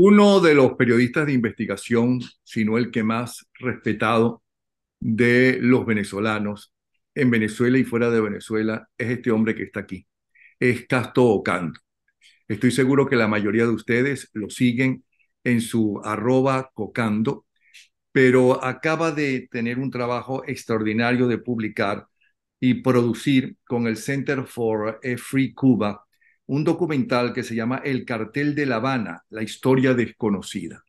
uno de los periodistas de investigación, si no el que más respetado de los venezolanos en Venezuela y fuera de Venezuela, es este hombre que está aquí, es Casto Ocando. Estoy seguro que la mayoría de ustedes lo siguen en su arroba cocando, pero acaba de tener un trabajo extraordinario de publicar y producir con el Center for Free Cuba un documental que se llama El cartel de La Habana, la historia desconocida.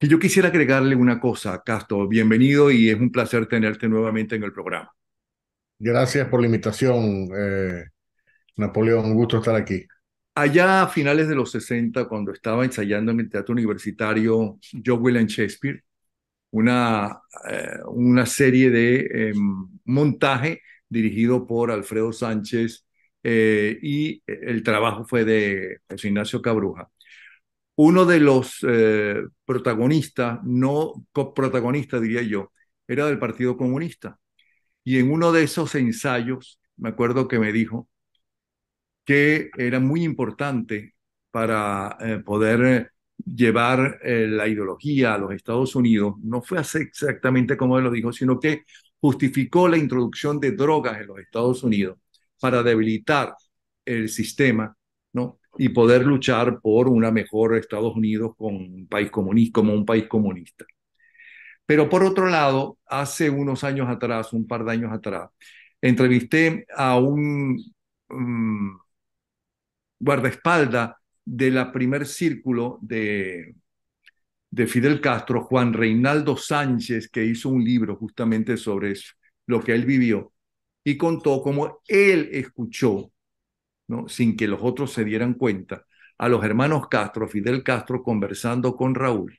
Y yo quisiera agregarle una cosa, Castro. Bienvenido y es un placer tenerte nuevamente en el programa. Gracias por la invitación, eh, Napoleón. Un gusto estar aquí. Allá a finales de los 60, cuando estaba ensayando en el Teatro Universitario yo, William Shakespeare, una, eh, una serie de em, montaje dirigido por Alfredo Sánchez eh, y el trabajo fue de Ignacio Cabruja. Uno de los eh, protagonistas, no coprotagonista diría yo, era del Partido Comunista. Y en uno de esos ensayos, me acuerdo que me dijo que era muy importante para eh, poder llevar la ideología a los Estados Unidos, no fue así exactamente como él lo dijo, sino que justificó la introducción de drogas en los Estados Unidos para debilitar el sistema, ¿no? Y poder luchar por una mejor Estados Unidos con país como un país comunista. Pero por otro lado, hace unos años atrás, un par de años atrás, entrevisté a un mm, guardaespaldas de la primer círculo de, de Fidel Castro, Juan Reinaldo Sánchez, que hizo un libro justamente sobre lo que él vivió y contó cómo él escuchó, sin que los otros se dieran cuenta, a los hermanos Castro, Fidel Castro, conversando con Raúl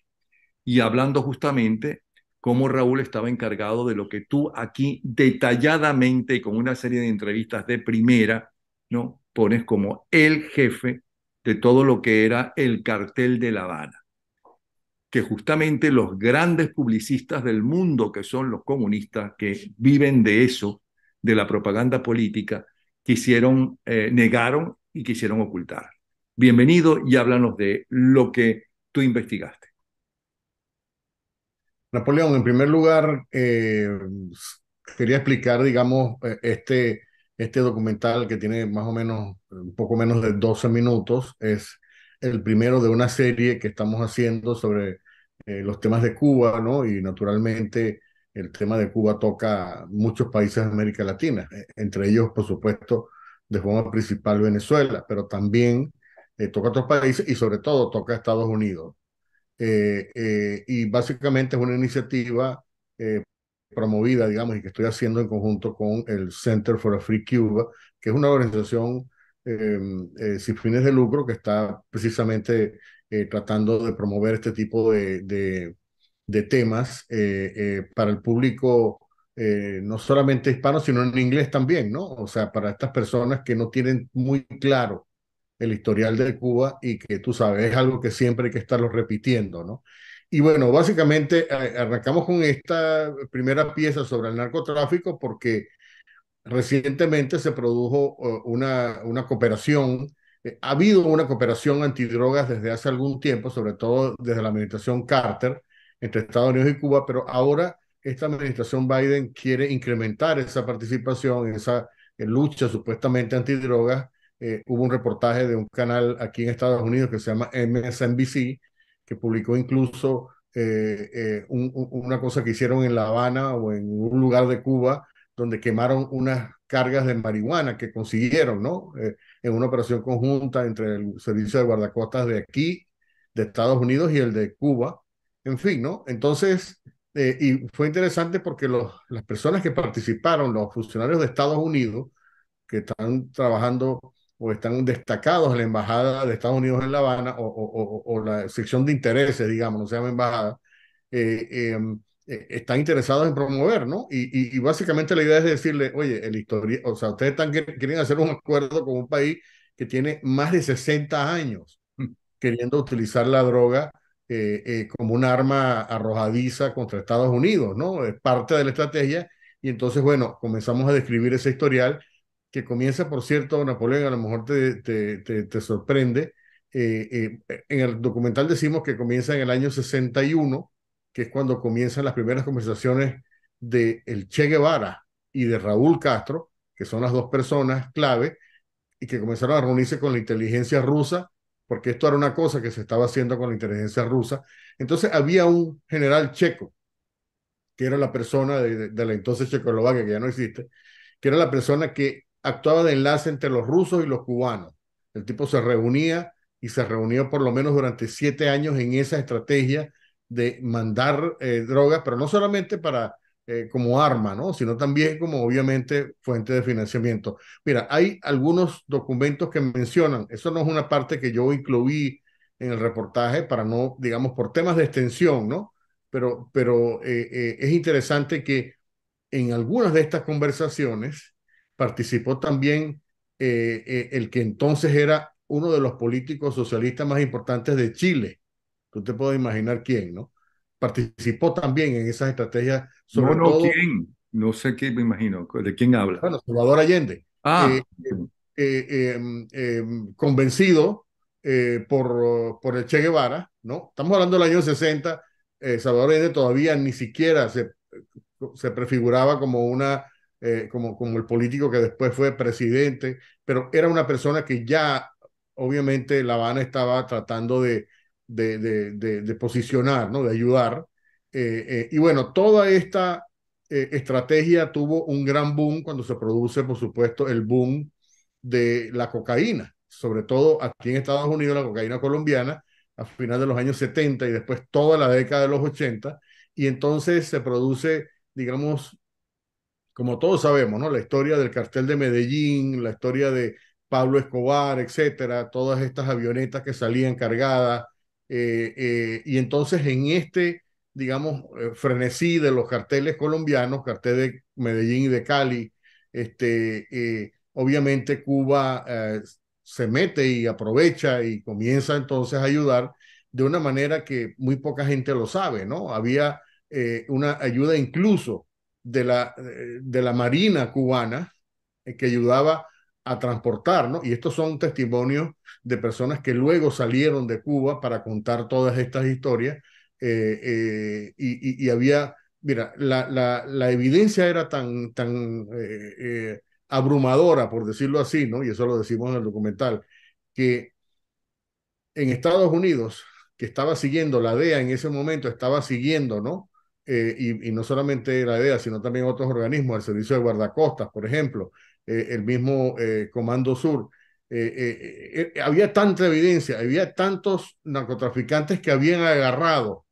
y hablando justamente cómo Raúl estaba encargado de lo que tú aquí detalladamente con una serie de entrevistas de primera, ¿no? pones como el jefe de todo lo que era el cartel de La Habana que justamente los grandes publicistas del mundo, que son los comunistas, que viven de eso, de la propaganda política quisieron, hicieron, eh, negaron y quisieron ocultar. Bienvenido y háblanos de lo que tú investigaste. Napoleón, en primer lugar, eh, quería explicar, digamos, eh, este, este documental que tiene más o menos, un poco menos de 12 minutos, es el primero de una serie que estamos haciendo sobre los temas de Cuba, ¿no? Y naturalmente el tema de Cuba toca muchos países de América Latina, e, entre ellos, por supuesto, de forma principal Venezuela, pero también eh, toca otros países y sobre todo toca Estados Unidos. Eh, eh, y básicamente es una iniciativa promovida, digamos, y que estoy haciendo en conjunto con el Center for a Free Cuba, que es una organización em, sin fines de lucro que está precisamente tratando de promover este tipo de, de de temas eh, eh, para el público eh, no solamente hispano, sino en inglés también, ¿no? O sea, para estas personas que no tienen muy claro el historial de Cuba y que tú sabes, es algo que siempre hay que estarlo repitiendo, ¿no? Y bueno, básicamente arrancamos con esta primera pieza sobre el narcotráfico porque recientemente se produjo una, una cooperación, ha habido una cooperación antidrogas desde hace algún tiempo, sobre todo desde la administración Carter, entre Estados Unidos y Cuba, pero ahora esta administración Biden quiere incrementar esa participación, esa eh, lucha supuestamente antidrogas. Eh, hubo un reportaje de un canal aquí en Estados Unidos que se llama MSNBC, que publicó incluso eh, una cosa que hicieron en La Habana o en un lugar de Cuba, donde quemaron unas cargas de marihuana que consiguieron, ¿no? en una operación conjunta entre el Servicio de Guardacostas de aquí, de Estados Unidos y el de Cuba en fin, ¿no? Entonces, eh, y fue interesante porque los, las personas que participaron, los funcionarios de Estados Unidos, que están trabajando o están destacados en la Embajada de Estados Unidos en La Habana o, la sección de intereses, digamos, no se llama embajada, eh, em, eh, están interesados en promover, ¿no? Y, básicamente la idea es decirle, oye, el historia, o sea, ustedes están, quieren hacer un acuerdo con un país que tiene más de 60 años queriendo utilizar la droga eh, eh, como un arma arrojadiza contra Estados Unidos, ¿no? Es parte de la estrategia. Y entonces, bueno, comenzamos a describir ese historial que comienza, por cierto, Napoleón, a lo mejor te, te, sorprende. Eh, en el documental decimos que comienza en el año 61, que es cuando comienzan las primeras conversaciones de el Che Guevara y de Raúl Castro, que son las dos personas clave, y que comenzaron a reunirse con la inteligencia rusa porque esto era una cosa que se estaba haciendo con la inteligencia rusa. Entonces había un general checo, que era la persona de, la entonces Checoslovaquia, que ya no existe, que era la persona que actuaba de enlace entre los rusos y los cubanos. El tipo se reunía y se reunió por lo menos durante siete años en esa estrategia de mandar droga, eh, drogas, pero no solamente para eh, como arma, ¿no? sino también como obviamente fuente de financiamiento. Mira, hay algunos documentos que mencionan, eso no es una parte que yo incluí en el reportaje para no, digamos, por temas de extensión, ¿no? Pero, pero eh, eh, es interesante que en algunas de estas conversaciones participó también el que entonces era uno de los políticos socialistas más importantes de Chile. Tú te puedes imaginar quién, ¿no? participó también en esas estrategias. Sobre no, ¿quién? No sé qué me imagino. ¿De quién habla? Bueno, Salvador Allende. Ah, eh, eh, eh, em, em, convencido por, por el Che Guevara, ¿no? Estamos hablando del año 60. Salvador Allende todavía ni siquiera se, se prefiguraba como una como, como el político que después fue presidente, pero era una persona que ya obviamente La Habana estaba tratando de de, posicionar, ¿no? de ayudar. Eh, eh, y bueno, toda esta eh, estrategia tuvo un gran boom cuando se produce, por supuesto, el boom de la cocaína, sobre todo aquí en Estados Unidos, la cocaína colombiana, a final de los años 70 y después toda la década de los 80. Y entonces se produce, digamos, como todos sabemos, ¿no? La historia del cartel de Medellín, la historia de Pablo Escobar, etcétera, todas estas avionetas que salían cargadas, eh, eh, y entonces en este, digamos, eh, frenesí de los carteles colombianos, cartel de Medellín y de Cali, este, obviamente Cuba se mete y aprovecha y comienza entonces a ayudar de una manera que muy poca gente lo sabe, ¿no? Había una ayuda incluso de la, de la Marina cubana que ayudaba a transportar, ¿no? Y estos son testimonios de personas que luego salieron de Cuba para contar todas estas historias. Eh, eh, y, había, mira, la, la, evidencia era tan, tan eh, abrumadora, por decirlo así, ¿no? Y eso lo decimos en el documental, que en Estados Unidos, que estaba siguiendo, la DEA en ese momento estaba siguiendo, ¿no? Y, y, no solamente la DEA, sino también otros organismos, el Servicio de Guardacostas, por ejemplo, eh, el mismo eh, Comando Sur. Eh, había tanta evidencia, había tantos narcotraficantes que habían agarrado,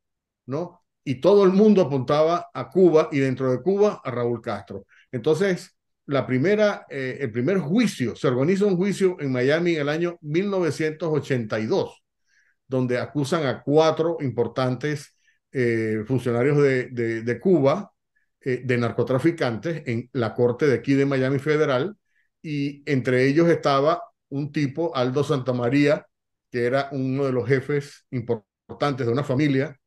¿no? Y todo el mundo apuntaba a Cuba y dentro de Cuba a Raúl Castro. Entonces, la primera, el primer juicio, se organiza un juicio en Miami en el año 1982, donde acusan a cuatro importantes funcionarios de, Cuba eh, de narcotraficantes en la corte de aquí de Miami Federal y entre ellos estaba un tipo, Aldo Santamaría, que era uno de los jefes importantes de una familia,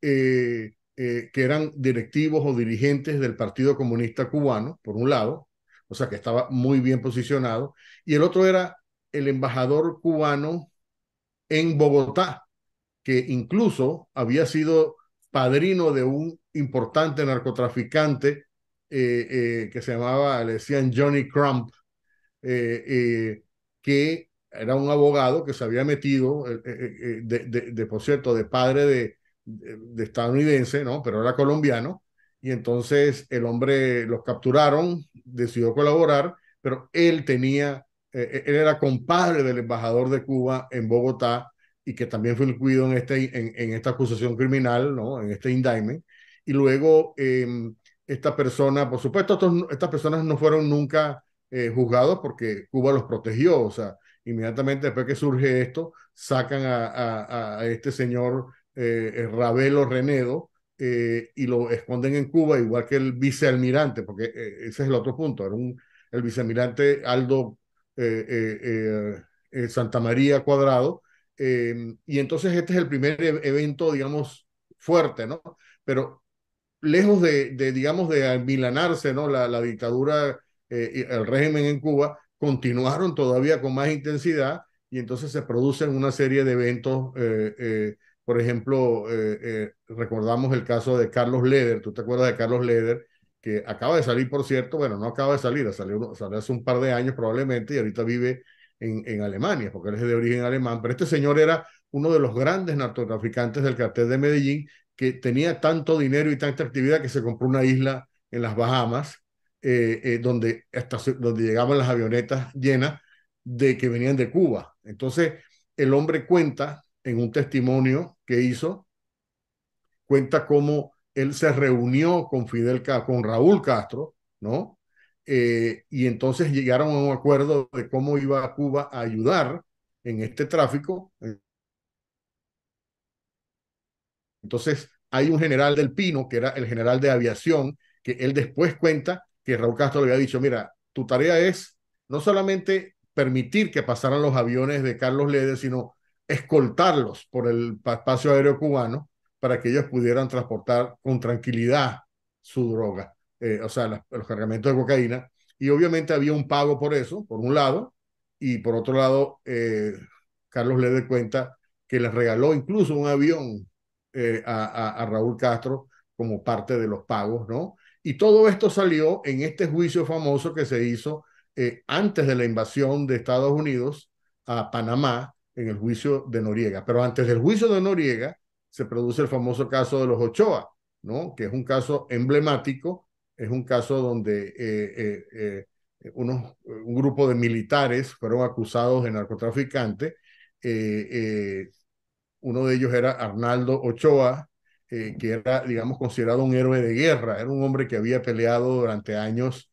eh, eh, que eran directivos o dirigentes del Partido Comunista Cubano, por un lado, o sea que estaba muy bien posicionado, y el otro era el embajador cubano en Bogotá, que incluso había sido padrino de un importante narcotraficante eh, eh, que se llamaba, le decían Johnny Crump, eh, que era un abogado que se había metido, de, por cierto, de padre de, estadounidense, ¿no? Pero era colombiano, y entonces el hombre los capturaron, decidió colaborar, pero él tenía, él era compadre del embajador de Cuba en Bogotá y que también fue incluido en, este, en, en esta acusación criminal, ¿no? En este indictment y luego em, esta persona, por supuesto, estas personas no fueron nunca juzgadas, eh, juzgados porque Cuba los protegió, o sea, inmediatamente después que surge esto, sacan a, a, este señor eh, eh, Ravelo Renedo y lo esconden en Cuba, igual que el vicealmirante, porque ese es el otro punto, era un, el vicealmirante Aldo Santa María Cuadrado, y entonces este es el primer e-, evento, digamos, fuerte, ¿no? Pero lejos de, digamos, de amilanarse ¿no? la, la dictadura, eh, y el régimen en Cuba, continuaron todavía con más intensidad y entonces se producen una serie de eventos. Eh, eh, por ejemplo, recordamos el caso de Carlos Leder, ¿tú te acuerdas de Carlos Leder? que acaba de salir, por cierto, bueno, no acaba de salir, salió, salió hace un par de años probablemente y ahorita vive en, en, Alemania, porque él es de origen alemán, pero este señor era uno de los grandes narcotraficantes del cartel de Medellín que tenía tanto dinero y tanta actividad que se compró una isla en las Bahamas, eh, eh, donde, hasta, donde llegaban las avionetas llenas de que venían de Cuba. Entonces, el hombre cuenta en un testimonio que hizo, cuenta cómo él se reunió con Fidel con Raúl Castro, ¿no? Eh, y entonces llegaron a un acuerdo de cómo iba a Cuba a ayudar en este tráfico, entonces, hay un general del Pino, que era el general de aviación, que él después cuenta que Raúl Castro le había dicho, mira, tu tarea es no solamente permitir que pasaran los aviones de Carlos Lede sino escoltarlos por el espacio aéreo cubano para que ellos pudieran transportar con tranquilidad su droga, eh, o sea, los cargamentos de cocaína. Y obviamente había un pago por eso, por un lado, y por otro lado, eh, Carlos Lede cuenta que les regaló incluso un avión eh, a, Raúl Castro como parte de los pagos, ¿no? Y todo esto salió en este juicio famoso que se hizo eh, antes de la invasión de Estados Unidos a Panamá en el juicio de Noriega. Pero antes del juicio de Noriega se produce el famoso caso de los Ochoa, ¿no? Que es un caso emblemático, es un caso donde eh, unos, un grupo de militares fueron acusados de narcotraficante. Eh, uno de ellos era Arnaldo Ochoa, eh, que era, digamos, considerado un héroe de guerra. Era un hombre que había peleado durante años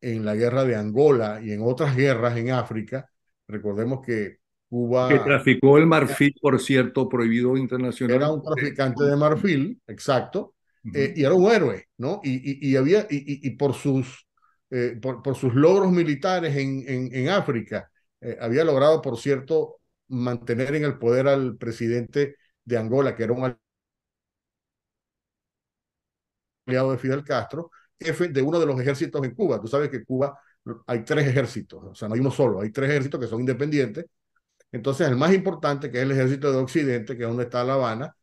en la guerra de Angola y en otras guerras en África. Recordemos que Cuba... Que traficó el marfil, por cierto, prohibido internacional. Era un traficante de marfil, exacto. Eh, y era un héroe, ¿no? Y, y, había, y, y, por, sus, eh, por, sus logros militares en, en, África, había logrado, por cierto, mantener en el poder al presidente de Angola, que era un aliado de Fidel Castro, jefe de uno de los ejércitos en Cuba. Tú sabes que en Cuba hay tres ejércitos, o sea, no hay uno solo, hay tres ejércitos que son independientes. Entonces, el más importante, que es el ejército de Occidente, que es donde está La Habana,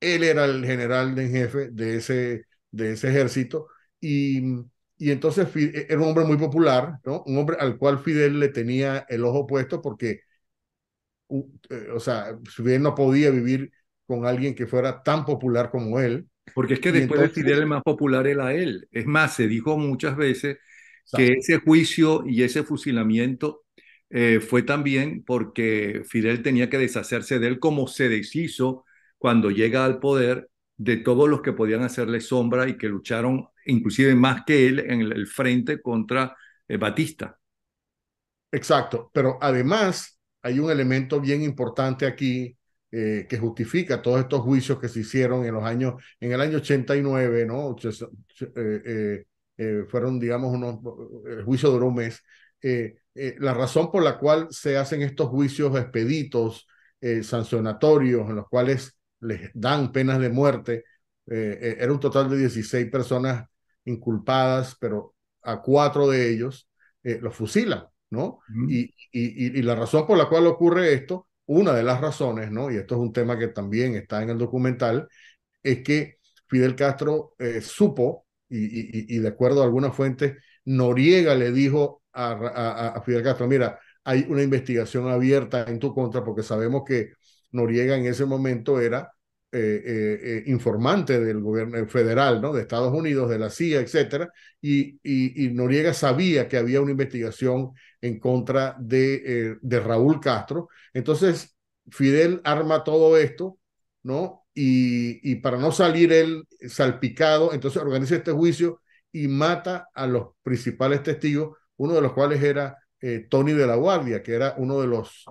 él era el general en jefe de ese, de ese ejército y, y entonces e, era un hombre muy popular, ¿no? Un hombre al cual Fidel le tenía el ojo puesto porque eh, o sea, si bien no podía vivir con alguien que fuera tan popular como él. Porque es que después de Fidel el más popular era él. Es más, se dijo muchas veces que ese juicio y ese fusilamiento eh, fue también porque Fidel tenía que deshacerse de él como se deshizo cuando llega al poder de todos los que podían hacerle sombra y que lucharon inclusive más que él en el, frente contra eh, Batista. Exacto, pero además hay un elemento bien importante aquí eh, que justifica todos estos juicios que se hicieron en los años, en el año 89, ¿no? Eh, eh, fueron, digamos, unos, el juicio duró un mes. la razón por la cual se hacen estos juicios expeditos, sancionatorios, en los cuales les dan penas de muerte, era un total de 16 personas inculpadas, pero a cuatro de ellos los fusilan ¿no? y, la razón por la cual ocurre esto, una de las razones, ¿no? Y esto es un tema que también está en el documental, es que Fidel Castro eh, supo, y, de acuerdo a algunas fuentes, Noriega le dijo a, a Fidel Castro, mira, hay una investigación abierta en tu contra porque sabemos que Noriega en ese momento era eh, eh, informante del gobierno eh, federal, ¿no? De Estados Unidos, de la CIA, etcétera, y, y, Noriega sabía que había una investigación en contra de, de Raúl Castro. Entonces, Fidel arma todo esto, ¿no? Y, y, para no salir él salpicado, entonces organiza este juicio y mata a los principales testigos, uno de los cuales era Tony de la Guardia, que era uno de los,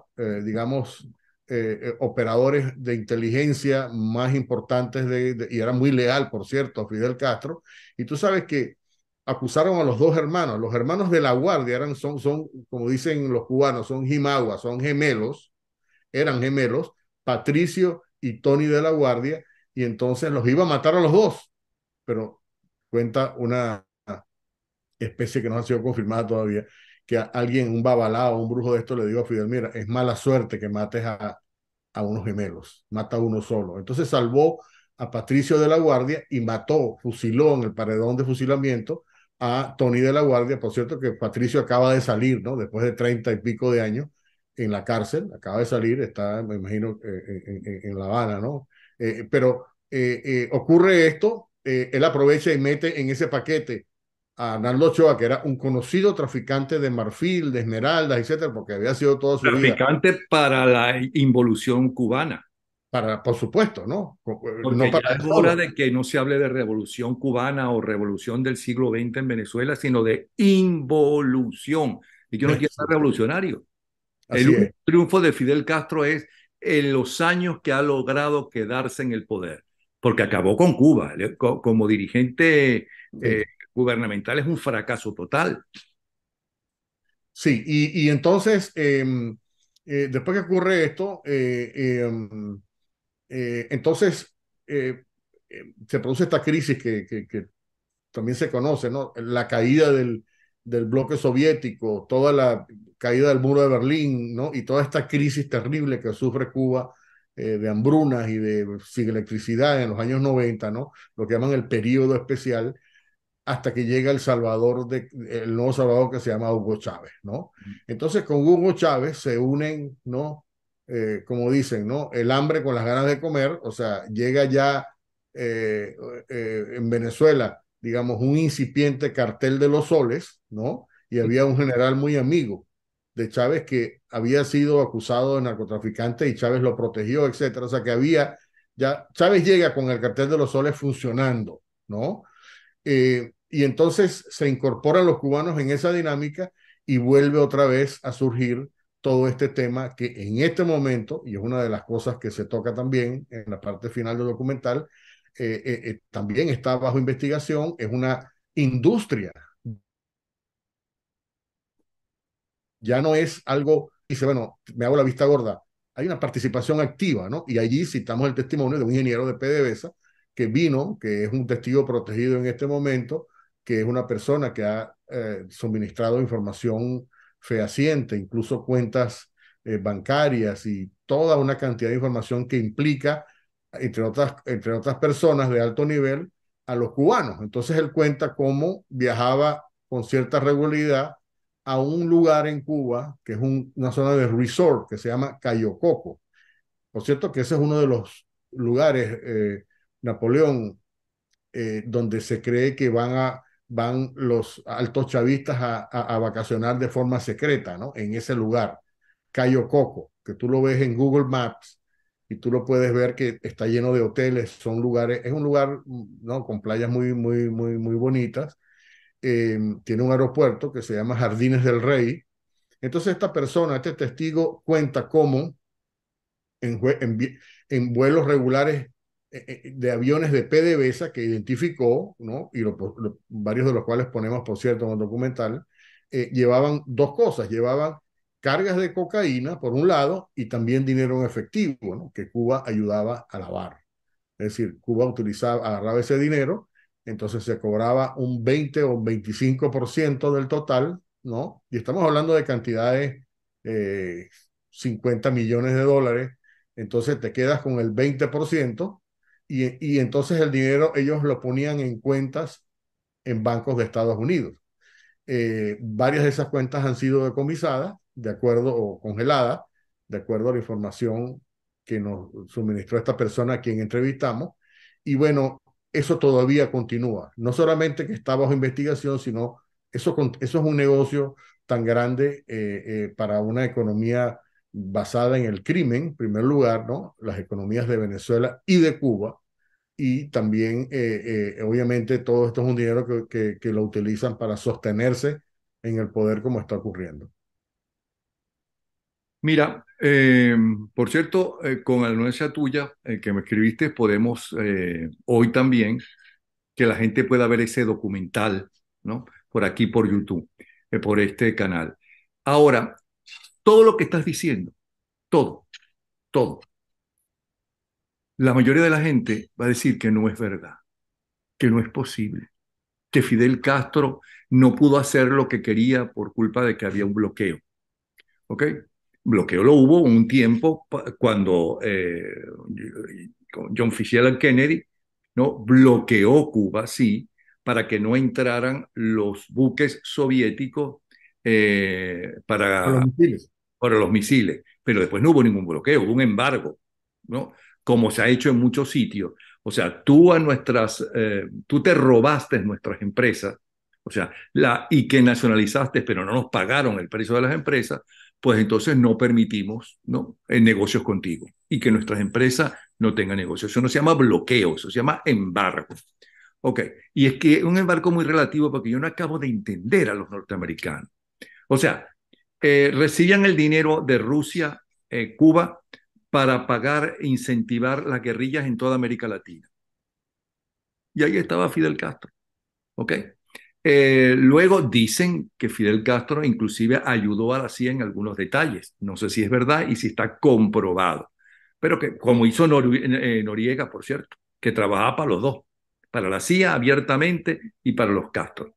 digamos, eh, eh, operadores de inteligencia más importantes de, y era muy leal, por cierto, a Fidel Castro. Y tú sabes que acusaron a los dos hermanos. Los hermanos de la Guardia eran, son, son como dicen los cubanos, son jimaguas, son gemelos, eran gemelos, Patricio y Tony de la Guardia, y entonces los iba a matar a los dos. Pero cuenta una especie que no ha sido confirmada todavía, que alguien, un babalao, un brujo de esto, le digo a Fidel, mira, es mala suerte que mates a, unos gemelos, mata a uno solo. Entonces salvó a Patricio de la Guardia y mató, fusiló en el paredón de fusilamiento a Tony de la Guardia. Por cierto, que Patricio acaba de salir, ¿no? Después de treinta y pico de años en la cárcel, acaba de salir, está, me imagino, eh, eh, en, La Habana, ¿no? Eh, pero ocurre esto, él aprovecha y mete en ese paquete a Arnaldo Ochoa, que era un conocido traficante de marfil, de esmeraldas, etcétera, porque había sido todo su traficante para la involución cubana. Para, por supuesto, ¿no? Eh, no para es hora de que no se hable de revolución cubana o revolución del siglo XX en Venezuela, sino de involución. Y yo no quiero ser revolucionario. el triunfo de Fidel Castro es en los años que ha logrado quedarse en el poder, porque acabó con Cuba. Como dirigente eh, gubernamental es un fracaso total. Sí, y, entonces, em, eh, después que ocurre esto, eh, em, eh, entonces em, se produce esta crisis que, también se conoce, ¿no? La caída del, del bloque soviético, toda la caída del muro de Berlín, ¿no? Y toda esta crisis terrible que sufre Cuba de hambrunas y de pues, sin electricidad en los años 90, ¿no? Lo que llaman el periodo especial, hasta que llega el Salvador, de, el nuevo Salvador que se llama Hugo Chávez, ¿no? Mm. Entonces con Hugo Chávez se unen, ¿no? Eh, como dicen, ¿no? El hambre con las ganas de comer, o sea, llega ya eh, eh, en Venezuela, digamos, un incipiente cartel de los soles, ¿no? Y mm. había un general muy amigo de Chávez que había sido acusado de narcotraficante y Chávez lo protegió, etcétera. O sea, que había, ya, Chávez llega con el cartel de los soles funcionando, ¿no? y entonces se incorporan los cubanos en esa dinámica y vuelve otra vez a surgir todo este tema que en este momento, y es una de las cosas que se toca también en la parte final del documental, eh, eh, eh, también está bajo investigación, es una industria. Ya no es algo, dice, bueno, me hago la vista gorda. Hay una participación activa, ¿no? Y allí citamos el testimonio de un ingeniero de PDVSA que vino, que es un testigo protegido en este momento, que es una persona que ha eh, suministrado información fehaciente, incluso cuentas eh, bancarias y toda una cantidad de información que implica, entre otras, entre otras personas de alto nivel, a los cubanos. Entonces él cuenta cómo viajaba con cierta regularidad a un lugar en Cuba, que es una zona de resort que se llama Cayo Coco. Por cierto, que ese es uno de los lugares, eh, Napoleón, donde se cree que van a van los altos chavistas a, vacacionar de forma secreta, ¿no? En ese lugar, Cayo Coco, que tú lo ves en Google Maps y tú lo puedes ver que está lleno de hoteles, son lugares, es un lugar, ¿no? Con playas muy, muy, muy, muy bonitas. Em, tiene un aeropuerto que se llama Jardines del Rey. Entonces esta persona, este testigo, cuenta cómo en vuelos regulares eh, eh, de aviones de PDVSA que identificó, ¿no? y varios de los cuales ponemos, por cierto, en el documental, eh, llevaban dos cosas, llevaban cargas de cocaína, por un lado, y también dinero en efectivo, ¿no? que Cuba ayudaba a lavar. Es decir, Cuba utilizaba, agarraba ese dinero, entonces se cobraba un 20 o 25% del total, ¿no? Y estamos hablando de cantidades, eh, 50 millones de dólares, entonces te quedas con el 20%, y, entonces el dinero ellos lo ponían en cuentas en bancos de Estados Unidos. Eh, varias de esas cuentas han sido decomisadas, de acuerdo, o congeladas, de acuerdo a la información que nos suministró esta persona a quien entrevistamos. Y bueno, eso todavía continúa. No solamente que está bajo investigación, sino eso, eso es un negocio tan grande eh, eh, para una economía basada en el crimen, en primer lugar, ¿no? las economías de Venezuela y de Cuba, y también, eh, eh, obviamente, todo esto es un dinero que, lo utilizan para sostenerse en el poder como está ocurriendo. Mira, em, por cierto, eh, con la anuencia tuya que me escribiste, podemos hoy también que la gente pueda ver ese documental, ¿no? Por aquí, por YouTube, por este canal. Ahora, todo lo que estás diciendo, todo, todo. La mayoría de la gente va a decir que no es verdad, que no es posible, que Fidel Castro no pudo hacer lo que quería por culpa de que había un bloqueo. ¿Ok? Bloqueo lo hubo un tiempo cuando eh, John F. Kennedy ¿no? bloqueó Cuba, sí, para que no entraran los buques soviéticos eh, para, los misiles. Pero después no hubo ningún bloqueo, hubo un embargo, ¿no? Como se ha hecho en muchos sitios. O sea, tú a nuestras, eh, tú te robaste nuestras empresas, o sea, la, y que nacionalizaste, pero no nos pagaron el precio de las empresas, pues entonces no permitimos ¿no? Eh, negocios contigo y que nuestras empresas no tengan negocios. Eso no se llama bloqueo, eso se llama embargo. Ok, y es que un embargo muy relativo porque yo no acabo de entender a los norteamericanos. O sea, recibían el dinero de Rusia, eh, Cuba, para pagar e incentivar las guerrillas en toda América Latina. Y ahí estaba Fidel Castro. ¿Ok? Eh, luego dicen que Fidel Castro inclusive ayudó a la CIA en algunos detalles. No sé si es verdad y si está comprobado. Pero que, como hizo Noriega, por cierto, que trabajaba para los dos, para la CIA abiertamente y para los Castro.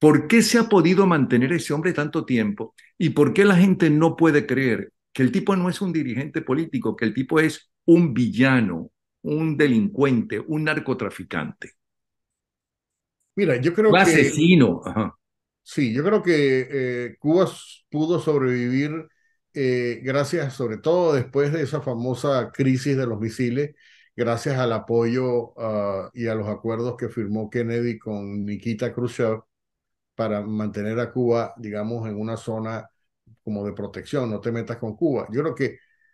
¿Por qué se ha podido mantener ese hombre tanto tiempo? ¿Y por qué la gente no puede creer que el tipo no es un dirigente político, que el tipo es un villano, un delincuente, un narcotraficante? Mira, yo creo un que... Asesino. Sí, yo creo que eh, Cuba pudo sobrevivir eh, gracias, sobre todo después de esa famosa crisis de los misiles, gracias al apoyo ah, y a los acuerdos que firmó Kennedy con Nikita Khrushchev para mantener a Cuba, digamos, en una zona como de protección, no te metas con Cuba. Yo creo que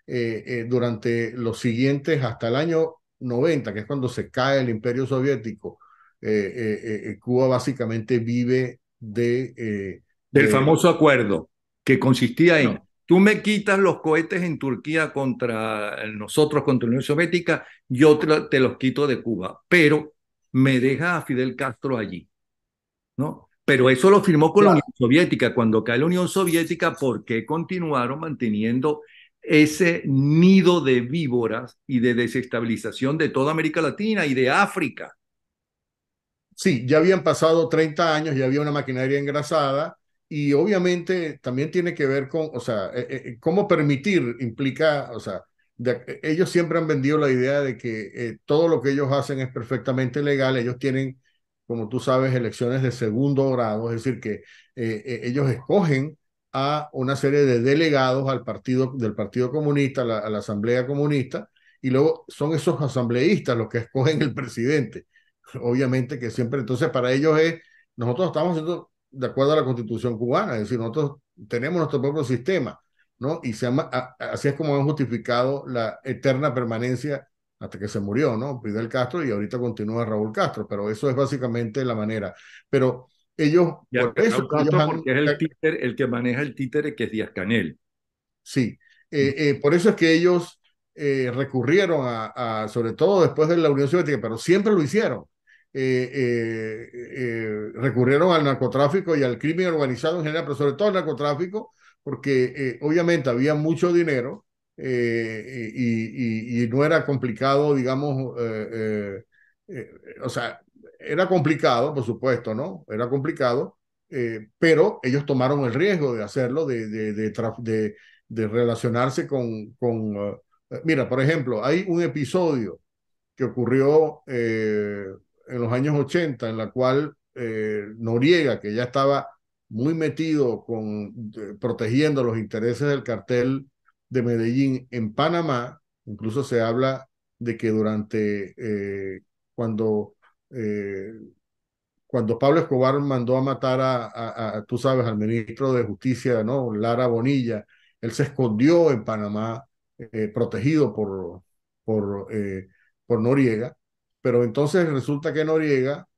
eh, eh, durante los siguientes, hasta el año 90, que es cuando se cae el imperio soviético, eh, Cuba básicamente vive de... Del famoso acuerdo, que consistía en, tú me quitas los cohetes en Turquía contra nosotros, contra la Unión Soviética, yo te, los quito de Cuba, pero me deja a Fidel Castro allí, ¿no? Pero eso lo firmó con la Unión Soviética. Cuando cae la Unión Soviética, ¿por qué continuaron manteniendo ese nido de víboras y de desestabilización de toda América Latina y de África? Sí, ya habían pasado 30 años, ya había una maquinaria engrasada y obviamente también tiene que ver con, o sea, eh, eh, cómo permitir implica, o sea, eh, ellos siempre han vendido la idea de que todo lo que ellos hacen es perfectamente legal, ellos tienen como tú sabes, elecciones de segundo grado, es decir, que eh, eh, ellos escogen a una serie de delegados al partido, del Partido Comunista, a la Asamblea Comunista, y luego son esos asambleístas los que escogen el presidente. Obviamente que siempre, entonces para ellos es, nosotros estamos de acuerdo a la constitución cubana, es decir, nosotros tenemos nuestro propio sistema, ¿no? Y así es como han justificado la eterna permanencia hasta que se murió, ¿no? Fidel Castro y ahorita continúa Raúl Castro, pero eso es básicamente la manera. Pero ellos, por eso, porque es el, que maneja el títere que es Díaz Canel. Sí, eh, eh, por eso es que ellos eh, recurrieron a, a, sobre todo después de la Unión Soviética, pero siempre lo hicieron. recurrieron al narcotráfico y al crimen organizado en general, pero sobre todo al narcotráfico, porque obviamente había mucho dinero eh, y, no era complicado, digamos, eh, eh, o sea, era complicado, por supuesto, ¿no? Era complicado, pero ellos tomaron el riesgo de hacerlo, de, de, relacionarse con... con mira, por ejemplo, hay un episodio que ocurrió en los años 80, en la cual Noriega, que ya estaba muy metido con protegiendo los intereses del cartel de Medellín en Panamá, incluso se habla de que durante eh, cuando, eh, cuando Pablo Escobar mandó a matar a, tú sabes, al ministro de Justicia, ¿no? Lara Bonilla, él se escondió en Panamá eh, protegido por, por, por Noriega, pero entonces resulta que Noriega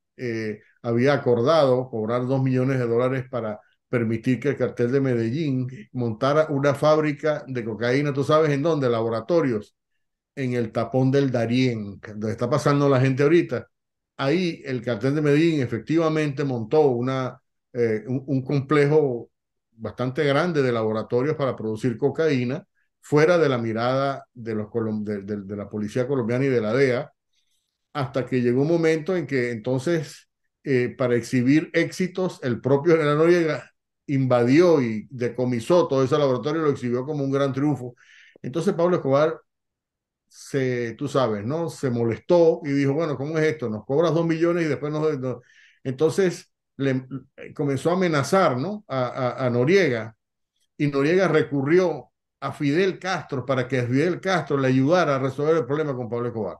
había acordado cobrar dos millones de dólares para permitir que el cartel de Medellín montara una fábrica de cocaína, tú sabes en dónde, laboratorios, en el tapón del Darién, donde está pasando la gente ahorita. Ahí el cartel de Medellín efectivamente montó una, eh, un, complejo bastante grande de laboratorios para producir cocaína, fuera de la mirada de, los, de, la policía colombiana y de la DEA, hasta que llegó un momento en que entonces eh, para exhibir éxitos, el propio general Noriega invadió y decomisó todo ese laboratorio, y lo exhibió como un gran triunfo. Entonces Pablo Escobar se, tú sabes, ¿no? Se molestó y dijo, bueno, ¿cómo es esto? Nos cobras dos millones y después nos... Entonces le, comenzó a amenazar, ¿no? a, Noriega. Y Noriega recurrió a Fidel Castro para que Fidel Castro le ayudara a resolver el problema con Pablo Escobar.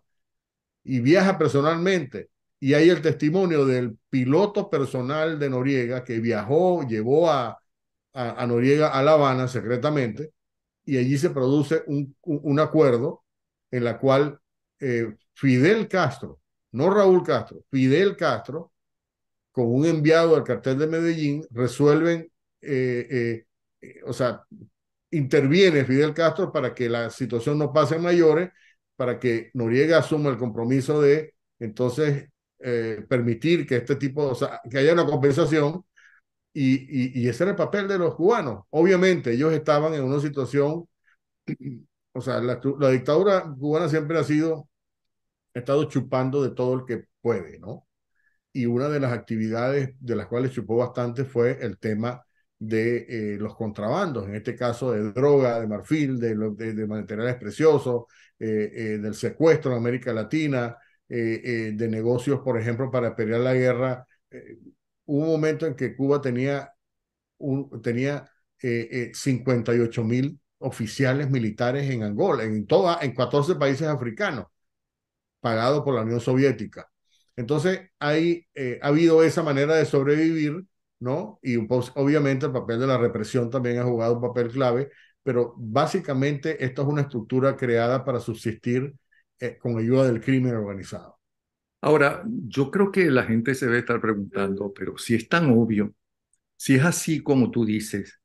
Y viaja personalmente y hay el testimonio del piloto personal de Noriega que viajó, llevó a, a, Noriega a La Habana secretamente y allí se produce un, un acuerdo en la cual eh, Fidel Castro, no Raúl Castro, Fidel Castro, con un enviado del cartel de Medellín, resuelven, eh, eh, o sea, interviene Fidel Castro para que la situación no pase mayores, para que Noriega asuma el compromiso de entonces eh, permitir que este tipo, o sea, que haya una compensación. Y, y, ese era el papel de los cubanos. Obviamente, ellos estaban en una situación, o sea, la, dictadura cubana siempre ha sido, ha estado chupando de todo el que puede, ¿no? Y una de las actividades de las cuales chupó bastante fue el tema de eh, los contrabandos, en este caso de droga, de marfil, de, de, materiales preciosos, eh, del secuestro en América Latina, eh, eh, de negocios, por ejemplo, para pelear la guerra. Eh, hubo un momento en que Cuba tenía, un, 58 mil oficiales militares en Angola, en, toda, en 14 países africanos, pagados por la Unión Soviética. Entonces, ha habido esa manera de sobrevivir, ¿no? Y pues, obviamente el papel de la represión también ha jugado un papel clave, pero básicamente esto es una estructura creada para subsistir eh, con ayuda del crimen organizado. Ahora, yo creo que la gente se debe estar preguntando, pero si es tan obvio, si es así como tú dices,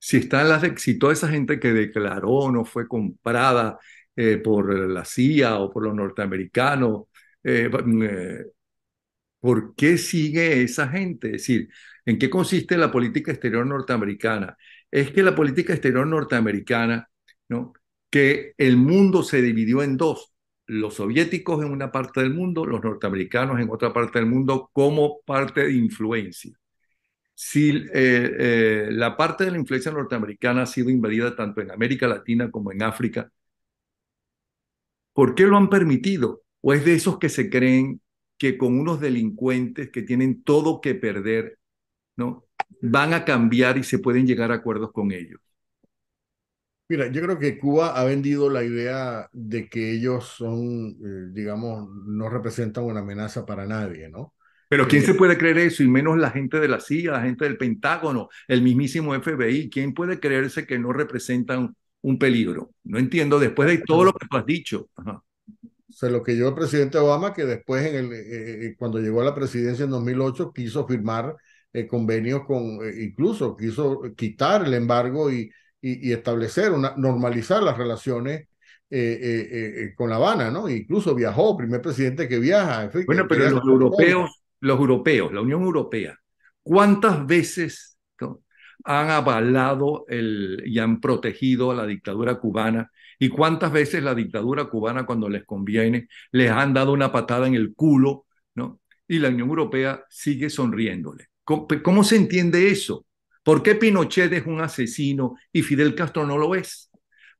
si, están las si toda esa gente que declaró no fue comprada eh, por la CIA o por los norteamericanos, eh, mm, ¿por qué sigue esa gente? Es decir, ¿en qué consiste la política exterior norteamericana? Es que la política exterior norteamericana, ¿no? que el mundo se dividió en dos, los soviéticos en una parte del mundo, los norteamericanos en otra parte del mundo, como parte de influencia. Si eh, eh, la parte de la influencia norteamericana ha sido invadida tanto en América Latina como en África, ¿por qué lo han permitido? ¿O es de esos que se creen que con unos delincuentes que tienen todo que perder, ¿no? van a cambiar y se pueden llegar a acuerdos con ellos? Mira, yo creo que Cuba ha vendido la idea de que ellos son, eh, digamos, no representan una amenaza para nadie, ¿no? Pero ¿quién se eh, puede creer eso? Y menos la gente de la CIA, la gente del Pentágono, el mismísimo FBI. ¿Quién puede creerse que no representan un peligro? No entiendo, después de todo lo que tú has dicho. lo que yo el presidente Obama, que después, en el, eh, cuando llegó a la presidencia en 2008, quiso firmar convenios con, incluso quiso quitar el embargo y y, establecer, normalizar las relaciones eh, eh, eh, con La Habana, ¿no? Incluso viajó, primer presidente que viaja. bueno, pero los europeos, los europeos, la Unión Europea, ¿cuántas veces han avalado el, y han protegido a la dictadura cubana? ¿Y cuántas veces la dictadura cubana, cuando les conviene, les han dado una patada en el culo, ¿no? Y la Unión Europea sigue sonriéndole. cómo se entiende eso? ¿Por qué Pinochet es un asesino y Fidel Castro no lo es?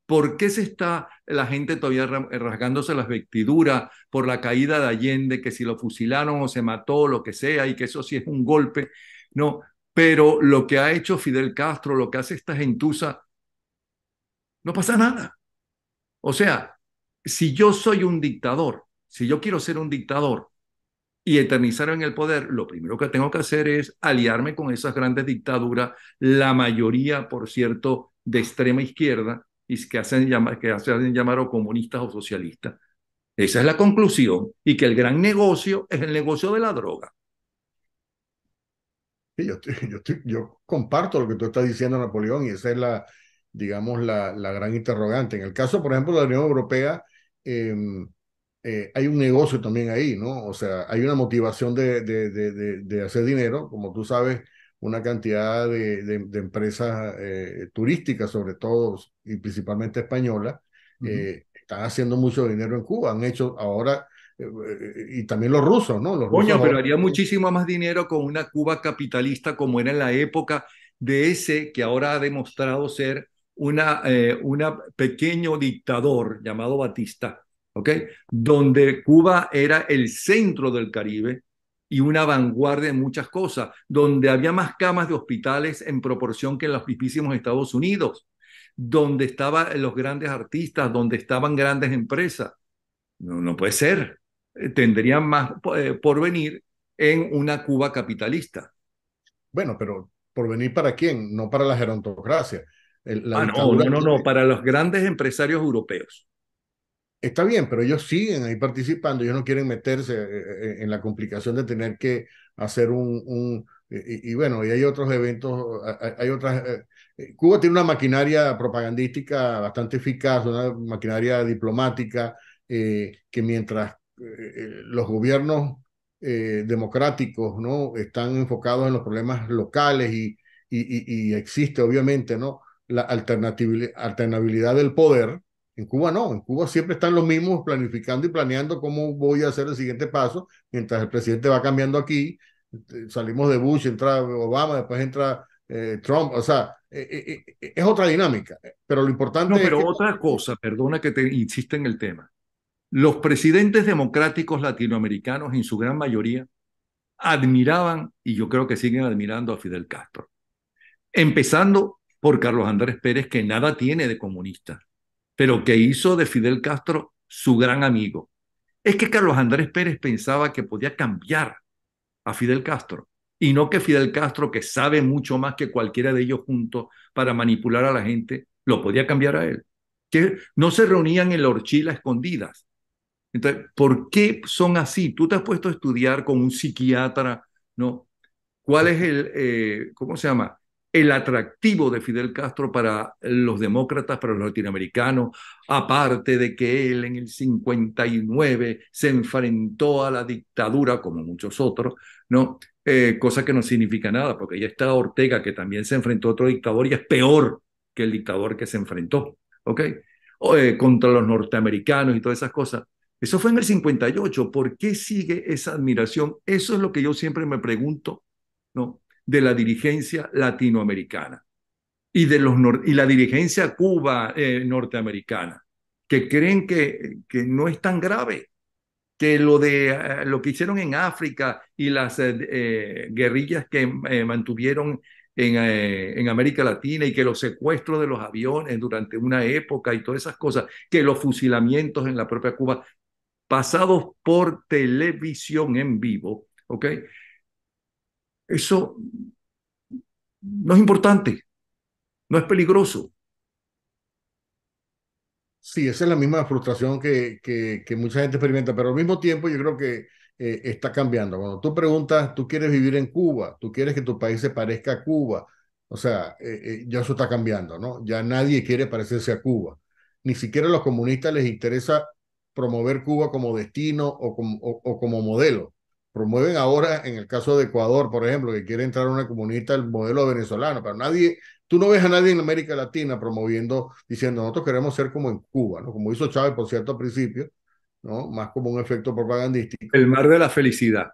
¿Por qué se está la gente todavía eh, rasgándose las vestiduras por la caída de Allende, que si lo fusilaron o se mató, lo que sea, y que eso sí es un golpe? No, pero lo que ha hecho Fidel Castro, lo que hace esta gentuza, no pasa nada. O sea, si yo soy un dictador, si yo quiero ser un dictador, y eternizar en el poder, lo primero que tengo que hacer es aliarme con esas grandes dictaduras, la mayoría, por cierto, de extrema izquierda, y que hacen llamar, que hacen llamar o comunistas o socialistas. Esa es la conclusión, y que el gran negocio es el negocio de la droga. yo, comparto lo que tú estás diciendo, Napoleón, y esa es la, digamos, la, la gran interrogante. En el caso, por ejemplo, de la Unión Europea, em, eh, hay un negocio también ahí, ¿no? O sea, hay una motivación de, de, hacer dinero, como tú sabes, una cantidad de, empresas eh, turísticas, sobre todo, y principalmente españolas, eh, están haciendo mucho dinero en Cuba, han hecho ahora... Y también los rusos, ¿no? Los Coño, pero haría muchísimo más dinero con una Cuba capitalista como era en la época de ese que ahora ha demostrado ser una, una pequeño dictador llamado Batista ¿ok? Donde Cuba era el centro del Caribe y una vanguardia en muchas cosas, donde había más camas de hospitales en proporción que en los mismísimos Estados Unidos, donde estaban los grandes artistas, donde estaban grandes empresas. No, no puede ser. Eh, tendrían más eh, por venir en una Cuba capitalista. Bueno, pero por venir para quién, no para la gerontocracia. Ah, no, no, no, para los grandes empresarios europeos está bien, pero ellos siguen ahí participando, ellos no quieren meterse eh, eh, en la complicación de tener que hacer un... Eh, y, bueno, y hay otros eventos, hay, otras... Cuba tiene una maquinaria propagandística bastante eficaz, una maquinaria diplomática, que mientras los gobiernos democráticos ¿no? están enfocados en los problemas locales y, y, existe obviamente ¿no? la alternabilidad del poder, en Cuba no, en Cuba siempre están los mismos planificando y planeando cómo voy a hacer el siguiente paso, mientras el presidente va cambiando aquí, este, salimos de Bush, entra Obama, después entra eh, Trump, o sea, eh, eh, es otra dinámica, pero lo importante... No, pero otra cosa, perdona que te insiste en el tema. Los presidentes democráticos latinoamericanos, en su gran mayoría, admiraban, y yo creo que siguen admirando a Fidel Castro, empezando por Carlos Andrés Pérez, que nada tiene de comunista pero que hizo de Fidel Castro su gran amigo. Es que Carlos Andrés Pérez pensaba que podía cambiar a Fidel Castro y no que Fidel Castro, que sabe mucho más que cualquiera de ellos juntos para manipular a la gente, lo podía cambiar a él. Que no se reunían en la horchila escondidas. Entonces, ¿por qué son así? Tú te has puesto a estudiar con un psiquiatra, ¿no? ¿Cuál es el, eh, cómo se llama? el atractivo de Fidel Castro para los demócratas, para los latinoamericanos, aparte de que él en el 59 se enfrentó a la dictadura, como muchos otros, ¿no? Eh, cosa que no significa nada, porque ya está Ortega, que también se enfrentó a otro dictador y es peor que el dictador que se enfrentó, ¿ok? O, eh, contra los norteamericanos y todas esas cosas. Eso fue en el 58. ¿Por qué sigue esa admiración? Eso es lo que yo siempre me pregunto, ¿no? de la dirigencia latinoamericana y, de los y la dirigencia cuba eh, norteamericana, que creen que, que no es tan grave, que lo, de, eh, lo que hicieron en África y las eh, guerrillas que mantuvieron en, en América Latina y que los secuestros de los aviones durante una época y todas esas cosas, que los fusilamientos en la propia Cuba, pasados por televisión en vivo, ¿ok? Eso no es importante, no es peligroso. Sí, esa es la misma frustración que, que, mucha gente experimenta, pero al mismo tiempo yo creo que eh, está cambiando. Cuando tú preguntas, tú quieres vivir en Cuba, tú quieres que tu país se parezca a Cuba, o sea, eh, eh, ya eso está cambiando, ¿no? Ya nadie quiere parecerse a Cuba. Ni siquiera a los comunistas les interesa promover Cuba como destino o como, o como modelo promueven ahora, en el caso de Ecuador, por ejemplo, que quiere entrar una comunista el modelo venezolano, pero nadie, tú no ves a nadie en América Latina promoviendo, diciendo, nosotros queremos ser como en Cuba, ¿no? Como hizo Chávez, por cierto, al principio, ¿no? Más como un efecto propagandístico. El mar de la felicidad.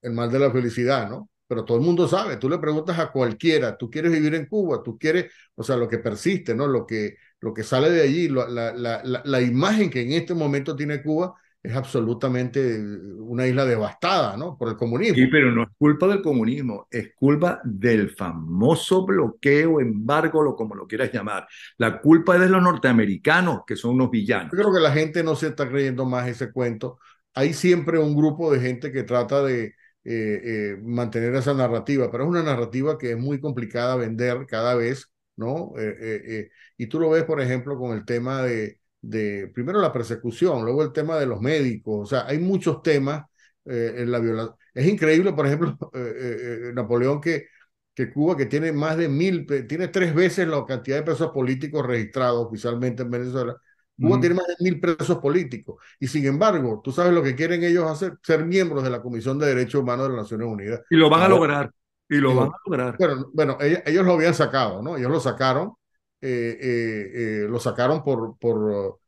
El mar de la felicidad, ¿no? Pero todo el mundo sabe, tú le preguntas a cualquiera, tú quieres vivir en Cuba, tú quieres, o sea, lo que persiste, ¿no? Lo que, lo que sale de allí, la, la, la, la imagen que en este momento tiene Cuba es absolutamente una isla devastada, ¿no? Por el comunismo. Sí, pero no es culpa del comunismo, es culpa del famoso bloqueo, embargo, lo como lo quieras llamar. La culpa es de los norteamericanos, que son unos villanos. Yo creo que la gente no se está creyendo más ese cuento. Hay siempre un grupo de gente que trata de eh, eh, mantener esa narrativa, pero es una narrativa que es muy complicada vender cada vez, ¿no? Eh, y tú lo ves, por ejemplo, con el tema de de primero la persecución, luego el tema de los médicos, o sea, hay muchos temas eh, en la violación. Es increíble, por ejemplo, eh, eh, Napoleón que, que Cuba, que tiene más de mil, tiene tres veces la cantidad de presos políticos registrados oficialmente en Venezuela. Cuba tiene más de mil presos políticos. Y sin embargo, tú sabes lo que quieren ellos hacer, ser miembros de la Comisión de Derechos Humanos de las Naciones Unidas. Y lo van a lograr. Y lo van a lograr. Bueno, bueno ellos, lo habían sacado, ¿no? Ellos lo sacaron eh, eh, eh, lo sacaron por, por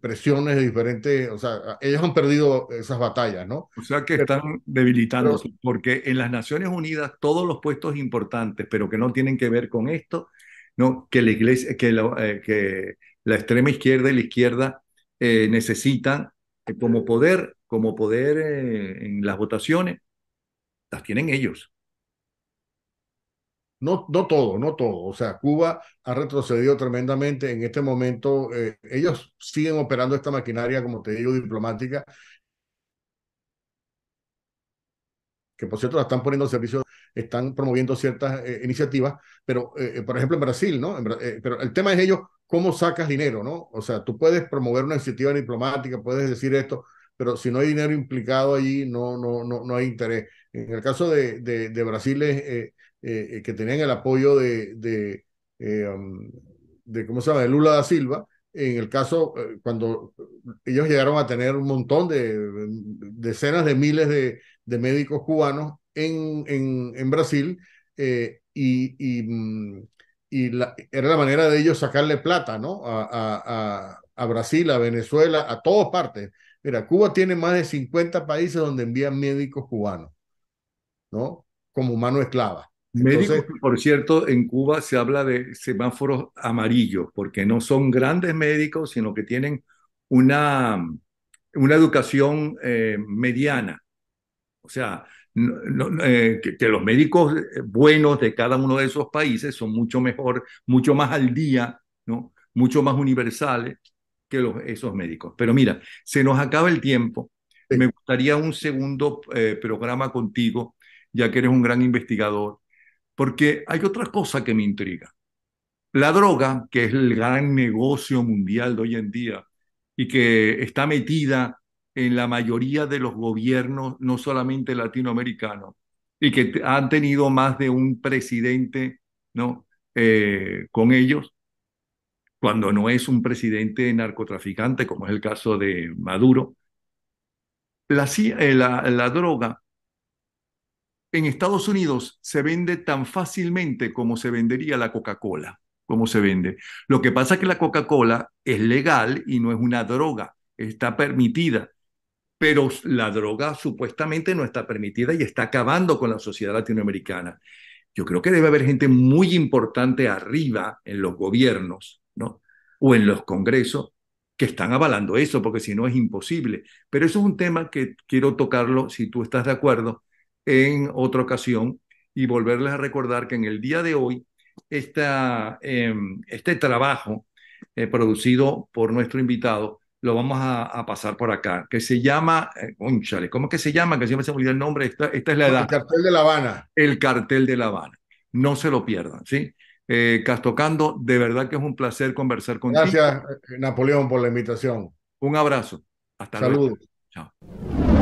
presiones de diferentes, o sea, ellos han perdido esas batallas, ¿no? O sea que están debilitados, debilitándose, porque en las Naciones Unidas todos los puestos importantes, pero que no tienen que ver con esto, no, que la iglesia, que que la extrema izquierda y la izquierda necesitan como poder, como poder en las votaciones, las tienen ellos. No, no todo, no todo. O sea, Cuba ha retrocedido tremendamente. En este momento, eh, ellos siguen operando esta maquinaria, como te digo, diplomática, que por cierto la están poniendo en servicio, están promoviendo ciertas eh, iniciativas, pero eh, por ejemplo en Brasil, ¿no? pero el tema es ellos, ¿cómo sacas dinero, ¿no? O sea, tú puedes promover una iniciativa diplomática, puedes decir esto, pero si no hay dinero implicado allí, no, no, no, no hay interés. En el caso de, de, de Brasil es eh, eh, que tenían el apoyo de, de, eh, um, de, ¿cómo se llama?, de Lula da Silva, en el caso, cuando ellos llegaron a tener un montón de decenas de miles de, de médicos cubanos en, en, Brasil, y, mm, y, la, era la manera de ellos sacarle plata, ¿no? A, Brasil, a Venezuela, a todas partes. Mira, Cuba tiene más de 50 países donde envían médicos cubanos, ¿no? Como mano esclava por cierto, en Cuba se habla de semáforos amarillos, porque no son grandes médicos, sino que tienen una, una educación eh, mediana. O sea, eh, que, los médicos eh, buenos de cada uno de esos países son mucho mejor, mucho más al día, ¿no? mucho más universales que los, esos médicos. Pero mira, se nos acaba el tiempo. Me gustaría un segundo programa contigo, ya que eres un gran investigador porque hay otra cosa que me intriga. La droga, que es el gran negocio mundial de hoy en día y que está metida en la mayoría de los gobiernos, no solamente latinoamericanos, y que han tenido más de un presidente ¿no? Eh, con ellos, cuando no es un presidente narcotraficante, como es el caso de Maduro, la eh, droga en Estados Unidos se vende tan fácilmente como se vendería la Coca-Cola, como se vende. Lo que pasa es que la Coca-Cola es legal y no es una droga, está permitida, pero la droga supuestamente no está permitida y está acabando con la sociedad latinoamericana. Yo creo que debe haber gente muy importante arriba en los gobiernos, ¿no? O en los congresos que están avalando eso, porque si no es imposible. Pero eso es un tema que quiero tocarlo, si tú estás de acuerdo, en otra ocasión y volverles a recordar que en el día de hoy esta, em, este trabajo eh, producido por nuestro invitado lo vamos a, pasar por acá, que se llama, eh, ¿cómo que se llama? Que siempre se me olvida el nombre, esta, es la edad. El cartel de La Habana. El cartel de La Habana. No se lo pierdan, ¿sí? Eh, Castocando, de verdad que es un placer conversar contigo. Gracias, eh, Napoleón, por la invitación. Un abrazo. Hasta Saludos. luego. Chao.